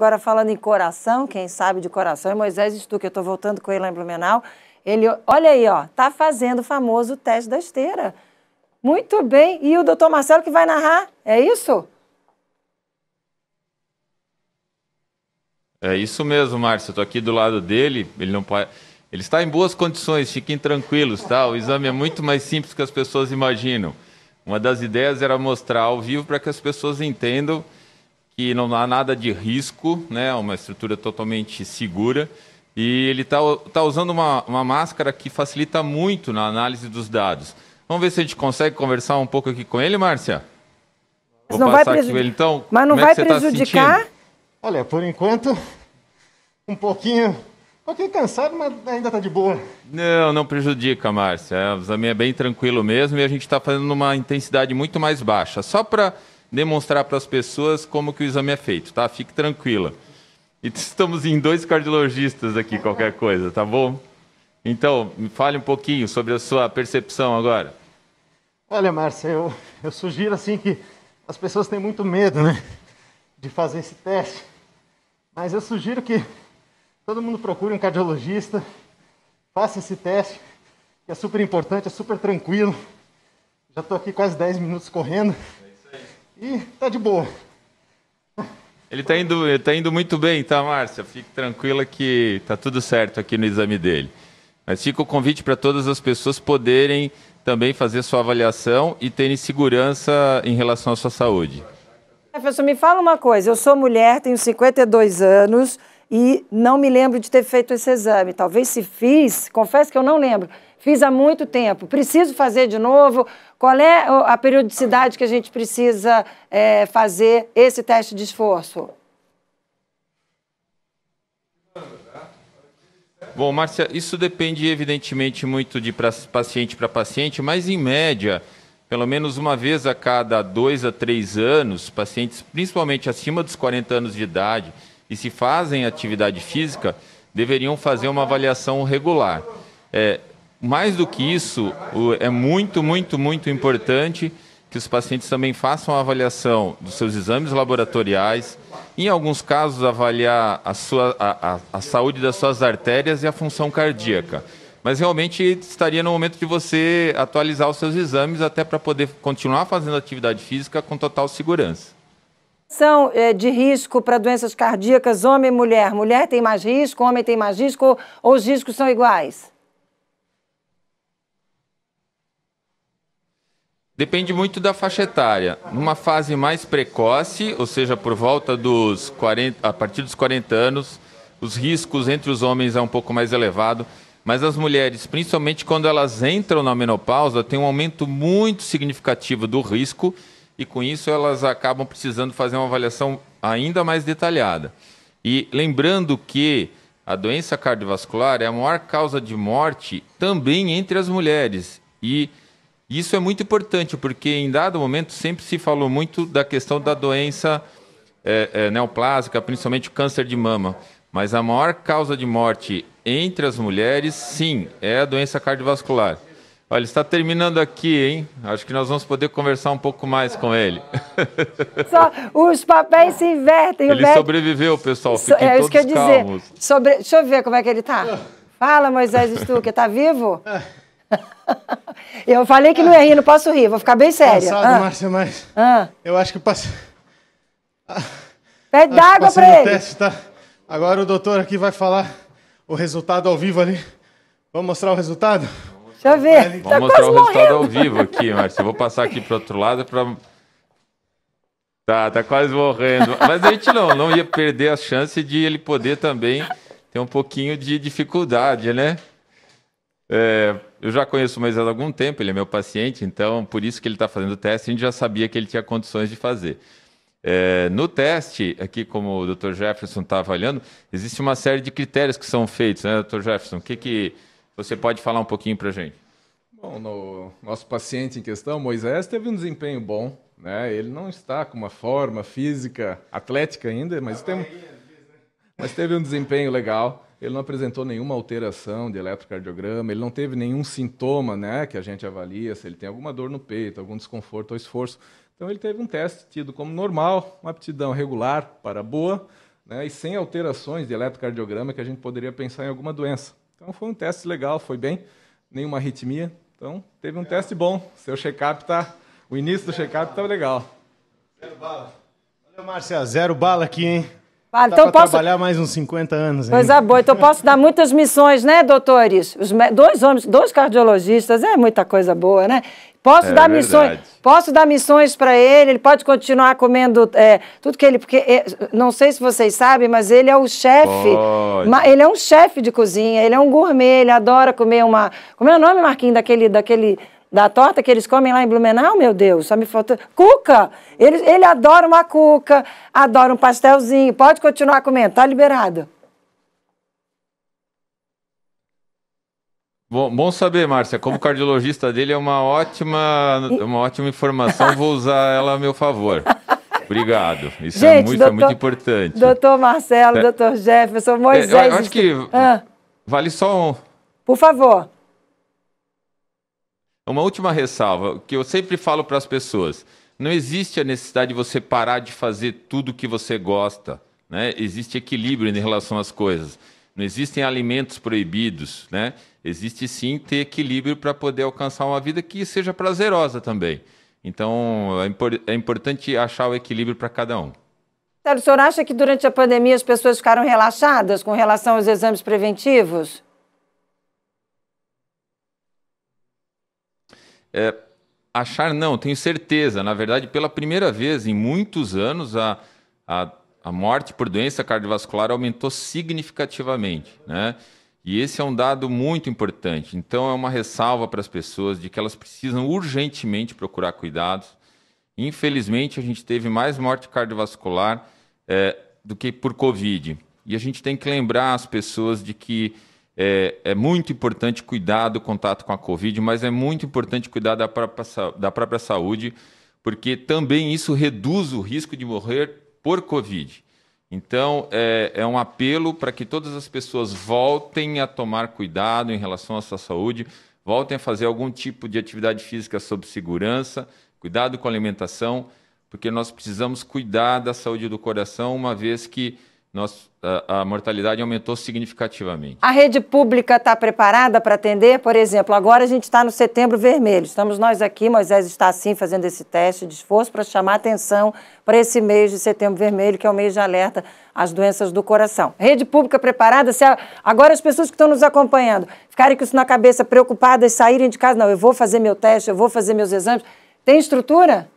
Agora, falando em coração, quem sabe de coração é Moisés Stuck, eu estou voltando com ele lá em Blumenau. Ele, olha aí, ó, tá fazendo o famoso teste da esteira. Muito bem. E o doutor Marcelo que vai narrar, é isso? É isso mesmo, Márcio. Estou aqui do lado dele. Ele não pode... Ele está em boas condições, fiquem tranquilos, tá? O exame é muito mais simples que as pessoas imaginam. Uma das ideias era mostrar ao vivo para que as pessoas entendam que não há nada de risco, né? Uma estrutura totalmente segura. E ele está tá usando uma, uma máscara que facilita muito na análise dos dados. Vamos ver se a gente consegue conversar um pouco aqui com ele, Márcia? Mas Vou não vai prejudicar. Então, Mas não é vai é prejudicar? Tá Olha, por enquanto, um pouquinho. Um pouquinho cansado, mas ainda está de boa. Não, não prejudica, Márcia. É, o exame é bem tranquilo mesmo e a gente está fazendo uma intensidade muito mais baixa. Só para demonstrar para as pessoas como que o exame é feito, tá? Fique tranquila. E estamos em dois cardiologistas aqui, qualquer coisa, tá bom? Então, me fale um pouquinho sobre a sua percepção agora. Olha, Márcia, eu, eu sugiro assim que as pessoas têm muito medo, né? De fazer esse teste. Mas eu sugiro que todo mundo procure um cardiologista, faça esse teste, que é super importante, é super tranquilo. Já estou aqui quase 10 minutos correndo. É e tá de boa. Ele tá indo, tá indo muito bem, tá, Márcia? Fique tranquila que tá tudo certo aqui no exame dele. Mas fica o convite para todas as pessoas poderem também fazer sua avaliação e terem segurança em relação à sua saúde. Professor, me fala uma coisa. Eu sou mulher, tenho 52 anos e não me lembro de ter feito esse exame. Talvez se fiz, confesso que eu não lembro. Fiz há muito tempo. Preciso fazer de novo? Qual é a periodicidade que a gente precisa é, fazer esse teste de esforço? Bom, Márcia, isso depende evidentemente muito de paciente para paciente, mas em média, pelo menos uma vez a cada dois a três anos, pacientes principalmente acima dos 40 anos de idade e se fazem atividade física, deveriam fazer uma avaliação regular. É, mais do que isso, é muito, muito, muito importante que os pacientes também façam a avaliação dos seus exames laboratoriais, em alguns casos avaliar a, sua, a, a, a saúde das suas artérias e a função cardíaca. Mas realmente estaria no momento de você atualizar os seus exames até para poder continuar fazendo atividade física com total segurança. São é, de risco para doenças cardíacas, homem e mulher. Mulher tem mais risco, homem tem mais risco ou os riscos são iguais? Depende muito da faixa etária. Numa fase mais precoce, ou seja, por volta dos 40, a partir dos 40 anos, os riscos entre os homens é um pouco mais elevado, mas as mulheres, principalmente quando elas entram na menopausa, tem um aumento muito significativo do risco e com isso elas acabam precisando fazer uma avaliação ainda mais detalhada. E lembrando que a doença cardiovascular é a maior causa de morte também entre as mulheres e isso é muito importante, porque em dado momento sempre se falou muito da questão da doença é, é, neoplásica, principalmente o câncer de mama. Mas a maior causa de morte entre as mulheres, sim, é a doença cardiovascular. Olha, está terminando aqui, hein? Acho que nós vamos poder conversar um pouco mais com ele. Só, os papéis se invertem. Ele sobreviveu, pessoal. Fiquem é isso que eu ia dizer. Sobre... Deixa eu ver como é que ele está. Fala, Moisés Stucker, está vivo? eu falei que não ia rir, não posso rir, vou ficar bem séria. Passado, ah. Márcia, mas ah. eu acho que ah. passei... Pede d'água pra ele. Teste, tá? Agora o doutor aqui vai falar o resultado ao vivo ali. Vamos mostrar o resultado? Deixa eu ver. Vamos tá mostrar o morrendo. resultado ao vivo aqui, Márcia. Eu vou passar aqui pro outro lado para Tá, tá quase morrendo. Mas a gente não, não ia perder a chance de ele poder também ter um pouquinho de dificuldade, né? É, eu já conheço o Moisés há algum tempo, ele é meu paciente, então por isso que ele está fazendo o teste, a gente já sabia que ele tinha condições de fazer. É, no teste, aqui como o Dr. Jefferson está avaliando, existe uma série de critérios que são feitos, né, Dr. Jefferson? O que, que você pode falar um pouquinho para a gente? Bom, no nosso paciente em questão, Moisés, teve um desempenho bom. Né? Ele não está com uma forma física atlética ainda, mas, tem, mas teve um desempenho legal ele não apresentou nenhuma alteração de eletrocardiograma, ele não teve nenhum sintoma, né, que a gente avalia se ele tem alguma dor no peito, algum desconforto ou esforço. Então ele teve um teste tido como normal, uma aptidão regular para boa, né, e sem alterações de eletrocardiograma que a gente poderia pensar em alguma doença. Então foi um teste legal, foi bem, nenhuma arritmia. Então teve um é. teste bom. Seu check-up tá, o início do check-up tá legal. Zero bala. Valeu, Márcia, zero bala aqui, hein? Vale, então posso trabalhar mais uns 50 anos. Pois Coisa é, boa, então posso dar muitas missões, né, doutores? Os dois homens, dois cardiologistas, é muita coisa boa, né? Posso é, dar verdade. missões, posso dar missões para ele, ele pode continuar comendo é, tudo que ele, porque é, não sei se vocês sabem, mas ele é o chefe, ele é um chefe de cozinha, ele é um gourmet, ele adora comer uma, como é o nome, Marquinhos, daquele, daquele da torta que eles comem lá em Blumenau, meu Deus, só me faltou. Cuca! Ele, ele adora uma cuca, adora um pastelzinho. Pode continuar comendo, tá liberado. Bom, bom saber, Márcia. Como cardiologista dele, é uma ótima, uma ótima informação. Vou usar ela a meu favor. Obrigado. Isso é Gente, é, muito, doutor, é muito importante. Doutor Marcelo, é, doutor Jefferson, Moisés. É, eu acho que ah. vale só um. Por favor. Uma última ressalva que eu sempre falo para as pessoas: não existe a necessidade de você parar de fazer tudo que você gosta. Né? Existe equilíbrio em relação às coisas. Não existem alimentos proibidos, né? Existe sim ter equilíbrio para poder alcançar uma vida que seja prazerosa também. Então, é, impor é importante achar o equilíbrio para cada um. Sério, o senhor acha que durante a pandemia as pessoas ficaram relaxadas com relação aos exames preventivos? é, achar não, tenho certeza. Na verdade, pela primeira vez em muitos anos, a, a, a morte por doença cardiovascular aumentou significativamente. Né? E esse é um dado muito importante. Então, é uma ressalva para as pessoas de que elas precisam urgentemente procurar cuidados. Infelizmente, a gente teve mais morte cardiovascular é, do que por Covid. E a gente tem que lembrar as pessoas de que é, é, muito importante cuidar do contato com a Covid, mas é muito importante cuidar da própria, da própria saúde, porque também isso reduz o risco de morrer por Covid. Então, é, é um apelo para que todas as pessoas voltem a tomar cuidado em relação à sua saúde, voltem a fazer algum tipo de atividade física sob segurança, cuidado com a alimentação, porque nós precisamos cuidar da saúde do coração, uma vez que nós, a, a, mortalidade aumentou significativamente. A rede pública está preparada para atender? Por exemplo, agora a gente está no setembro vermelho. Estamos nós aqui, Moisés está assim fazendo esse teste de esforço para chamar atenção para esse mês de setembro vermelho, que é o mês de alerta às doenças do coração. Rede pública preparada? Se agora as pessoas que estão nos acompanhando ficarem com isso na cabeça, preocupadas, saírem de casa, não, eu vou fazer meu teste, eu vou fazer meus exames. Tem estrutura?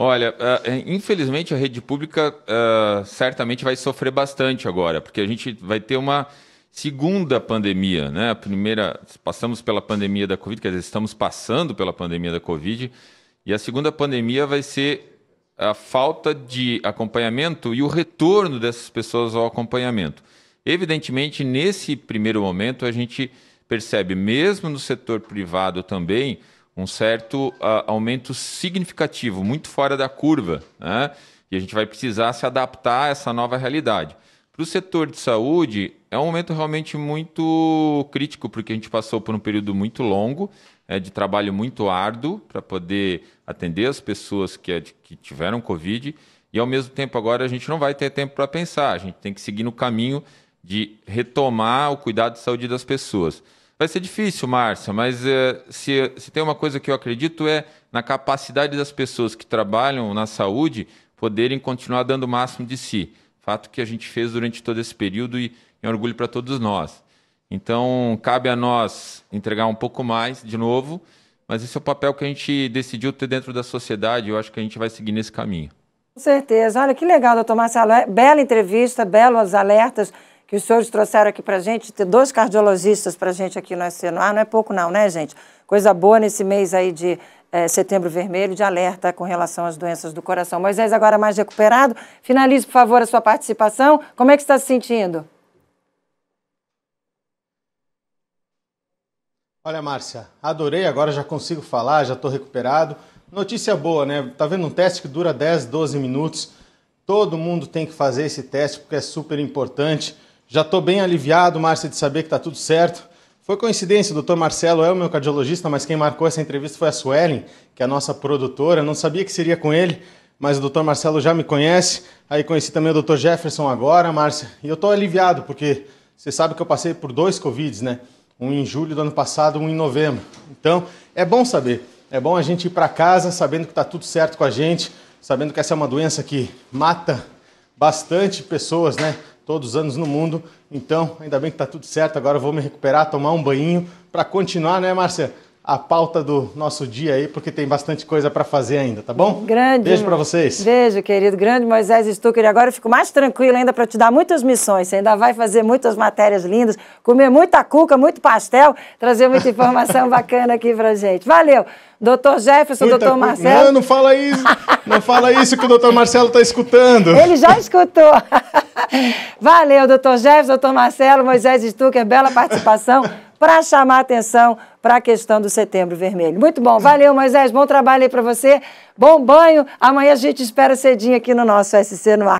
Olha, eh, eh, infelizmente a rede pública eh, certamente vai sofrer bastante agora, porque a gente vai ter uma segunda pandemia, né? A primeira, passamos pela pandemia da Covid, quer dizer, estamos passando pela pandemia da Covid, e a segunda pandemia vai ser a falta de acompanhamento e o retorno dessas pessoas ao acompanhamento. Evidentemente, nesse primeiro momento, a gente percebe, mesmo no setor privado também, um certo uh, aumento significativo, muito fora da curva, né? e a gente vai precisar se adaptar a essa nova realidade. Para o setor de saúde, é um momento realmente muito crítico, porque a gente passou por um período muito longo, é, de trabalho muito árduo, para poder atender as pessoas que, é que tiveram Covid, e ao mesmo tempo agora a gente não vai ter tempo para pensar, a gente tem que seguir no caminho de retomar o cuidado de saúde das pessoas. Vai ser difícil, Márcia, mas é, se, se tem uma coisa que eu acredito é na capacidade das pessoas que trabalham na saúde poderem continuar dando o máximo de si. Fato que a gente fez durante todo esse período e é orgulho para todos nós. Então, cabe a nós entregar um pouco mais de novo, mas esse é o papel que a gente decidiu ter dentro da sociedade. Eu acho que a gente vai seguir nesse caminho. Com certeza. Olha que legal, doutor Marcelo. É bela entrevista, belos alertas que os senhores trouxeram aqui para a gente, ter dois cardiologistas para a gente aqui no SNA, não é pouco não, né, gente? Coisa boa nesse mês aí de é, setembro vermelho, de alerta com relação às doenças do coração. Moisés, agora mais recuperado, finalize, por favor, a sua participação. Como é que está se sentindo? Olha, Márcia, adorei, agora já consigo falar, já estou recuperado. Notícia boa, né? Tá vendo um teste que dura 10, 12 minutos. Todo mundo tem que fazer esse teste porque é super importante. Já estou bem aliviado, Márcia, de saber que está tudo certo. Foi coincidência, o Dr. Marcelo é o meu cardiologista, mas quem marcou essa entrevista foi a Suelen, que é a nossa produtora. Não sabia que seria com ele, mas o Dr. Marcelo já me conhece. Aí conheci também o Dr. Jefferson agora, Márcia. E eu estou aliviado, porque você sabe que eu passei por dois Covids, né? Um em julho do ano passado, um em novembro. Então, é bom saber. É bom a gente ir para casa sabendo que está tudo certo com a gente, sabendo que essa é uma doença que mata bastante pessoas, né? todos os anos no mundo. Então, ainda bem que está tudo certo. Agora eu vou me recuperar, tomar um banho para continuar, né, Márcia? A pauta do nosso dia aí, porque tem bastante coisa para fazer ainda, tá bom? Grande. Beijo para vocês. Beijo, querido. Grande Moisés Stucker. E agora eu fico mais tranquilo ainda para te dar muitas missões. Você ainda vai fazer muitas matérias lindas, comer muita cuca, muito pastel, trazer muita informação bacana aqui para gente. Valeu. Doutor Jefferson, doutor Marcelo. Não, não fala isso. Não fala isso que o doutor Marcelo está escutando. Ele já escutou. Valeu, doutor Jefferson, doutor Marcelo, Moisés Stucker, bela participação para chamar atenção para a questão do setembro vermelho. Muito bom. Valeu, Moisés. Bom trabalho aí para você. Bom banho. Amanhã a gente espera cedinho aqui no nosso SC no ar.